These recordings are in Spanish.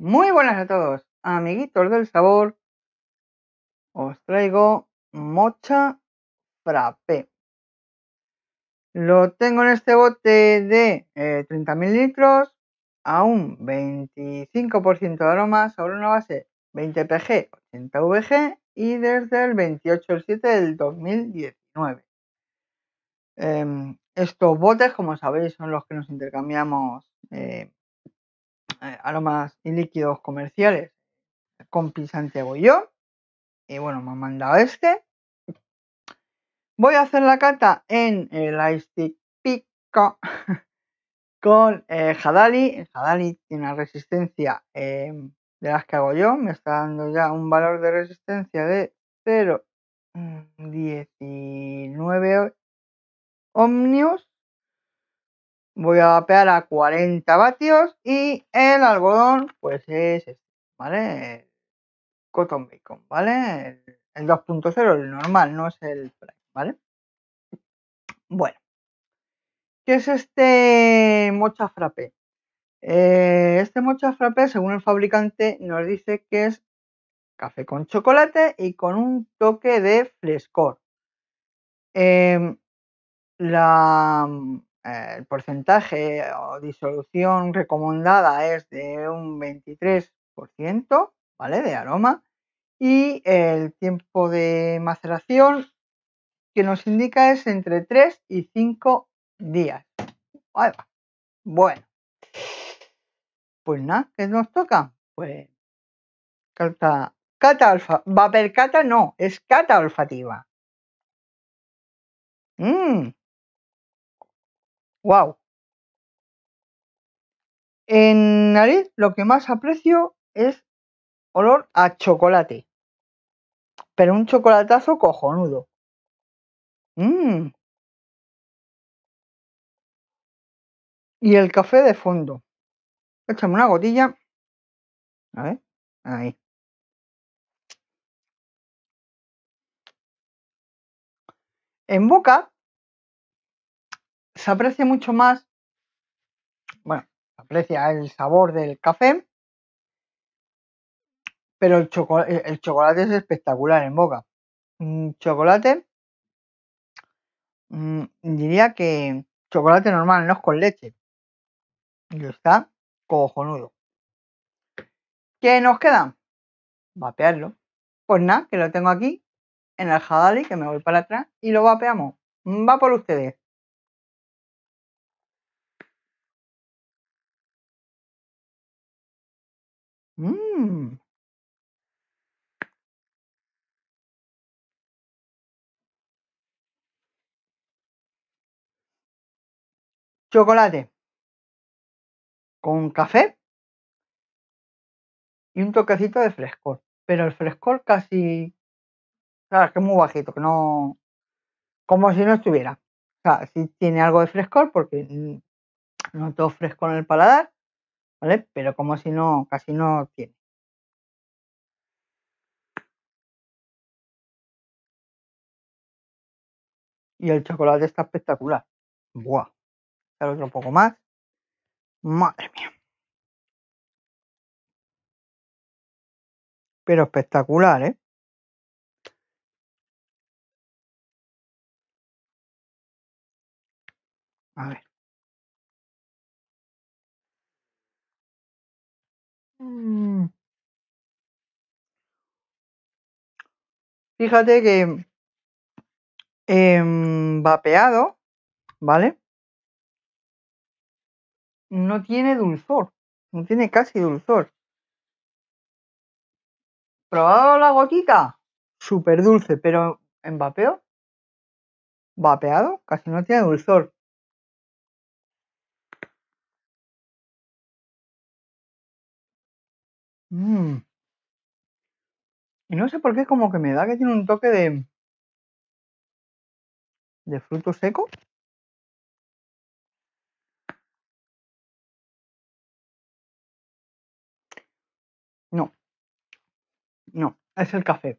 Muy buenas a todos, amiguitos del sabor. Os traigo mocha frappé. Lo tengo en este bote de eh, 30.000 litros a un 25% de aroma sobre una base 20 PG, 80 VG y desde el 28 al 7 del 2019. Em, estos botes, como sabéis, son los que nos intercambiamos eh, eh, aromas y líquidos comerciales, con pisante y yo. Y bueno, me han mandado este. Voy a hacer la cata en el Ice Pico con eh, Hadali. El Hadali tiene una resistencia em, de las que hago yo. Me está dando ya un valor de resistencia de 0,19 mm, ohmios voy a vapear a 40 vatios y el algodón pues es este, ¿vale? cotton bacon, ¿vale? El, 2.0, el normal, no es el ¿vale? Bueno, ¿qué es este mocha Frappe? Eh, este mocha Frappe, según el fabricante, nos dice que es café con chocolate y con un toque de frescor. Em, la, el porcentaje o disolución recomendada es de un 23%, ¿vale? De aroma. Y el tiempo de maceración que nos indica es entre 3 y 5 días. Bueno. Pues nada, ¿qué nos toca? Pues cata, cata alfa, cata no, es cata olfativa. Mm. ¡Wow! En nariz lo que más aprecio es olor a chocolate. Pero un chocolatazo cojonudo. Mmm. Y el café de fondo. Échame una gotilla. A ver. Ahí. En boca se aprecia mucho más, bueno, se aprecia el sabor del café, pero el, el chocolate es espectacular en boca. Mm, chocolate, mm, diría que chocolate normal, no es con leche. Y está cojonudo. ¿Qué nos queda? Vapearlo. Pues nada, que lo tengo aquí en el Jadali, que me voy para atrás y lo vapeamos. Va por ustedes. Mmm. Chocolate con café y un toquecito de frescor. Pero el frescor casi. Claro, que es muy bajito, que no. Como si no estuviera. O sea, sí tiene algo de frescor porque no todo fresco en el paladar, ¿vale? Pero como si no, casi no tiene. Y el chocolate está espectacular. Buah. Dar otro poco más. Madre mía. Pero espectacular, ¿eh? A ver. Mm. Fíjate que em, vapeado, ¿vale? No tiene dulzor, no tiene casi dulzor. ¿Probado la gotita? Súper dulce, pero en vapeo, vapeado, casi no tiene dulzor. Mm. Y no sé por qué, es como que me da que tiene un toque de. de fruto seco. No. No, es el café.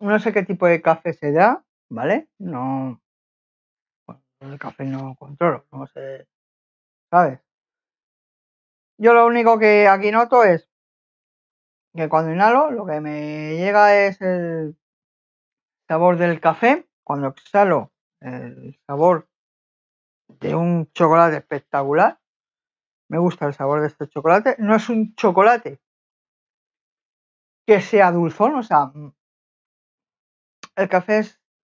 No sé qué tipo de café se da ¿vale? No. Bueno, el café no controlo, no sé. ¿Sabes? Yo lo único que aquí noto es que cuando inhalo lo que me llega es el sabor del café, cuando exhalo el sabor de un chocolate espectacular. Me gusta el sabor de este chocolate. No es un chocolate que sea dulzón, o sea, mm, el café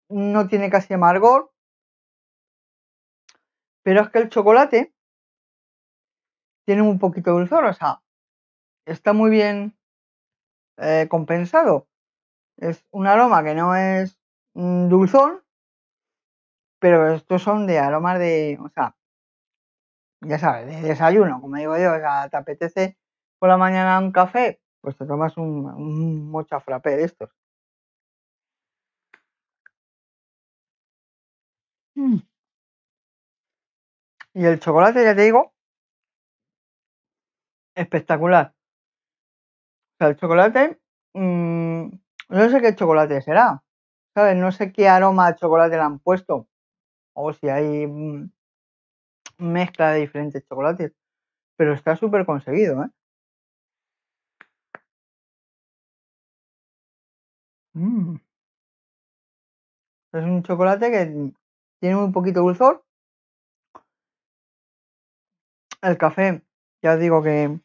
no tiene casi amargor, pero es que el chocolate tiene un poquito de dulzor, o sea, está muy bien eh, compensado. Es un aroma que no es mm, dulzón, pero estos son de aromas de, o sea, ya sabes, de desayuno, como digo yo, te apetece por la mañana un café, pues te tomas un, un mocha frappé de estos. Mm. Y el chocolate, ya te digo, espectacular el chocolate, mm, no sé qué chocolate será, ¿sabes? No sé qué aroma de chocolate le han puesto, o si hay mm, mezcla de diferentes chocolates, pero está súper conseguido, ¿eh? mm. Es un chocolate que tiene un poquito dulzor. El café, ya os digo que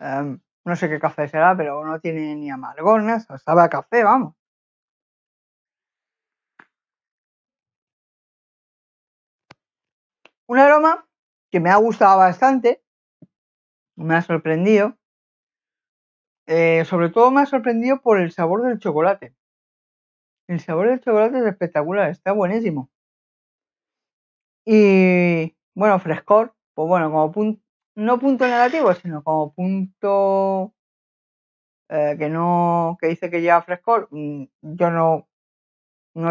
em, no sé qué café será, pero no tiene ni amargor, ¿no? café, vamos. Un aroma que me ha gustado bastante, me ha sorprendido. Eh, sobre todo me ha sorprendido por el sabor del chocolate. El sabor del chocolate es espectacular, está buenísimo. Y bueno, frescor, pues bueno, como, punto no punto negativo, sino como punto eh, que no, que dice que lleva frescor. Mm, yo no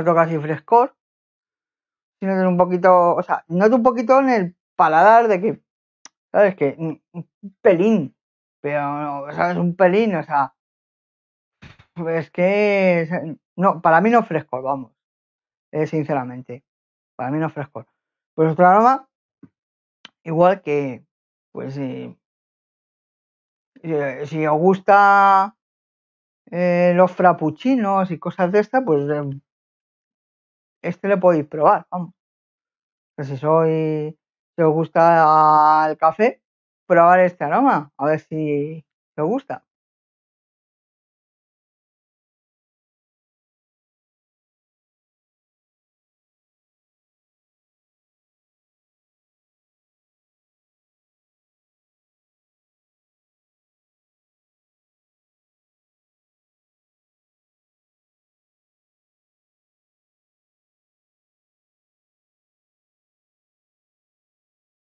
toca así frescor, sino tener un poquito, o sea, noto un poquito en el paladar de que, ¿sabes? Que mm, un pelín, pero, ¿sabes? Un pelín, o sea, pues es que, no, para mí no frescor, vamos, eh, sinceramente, para mí no frescor. Pues otro aroma, igual que pues eh, eh, si os gusta eh, los frappuccinos y cosas de estas, pues este le podéis probar, vamos. Pues si soy, si os gusta el café, probar este aroma, a ver si os gusta.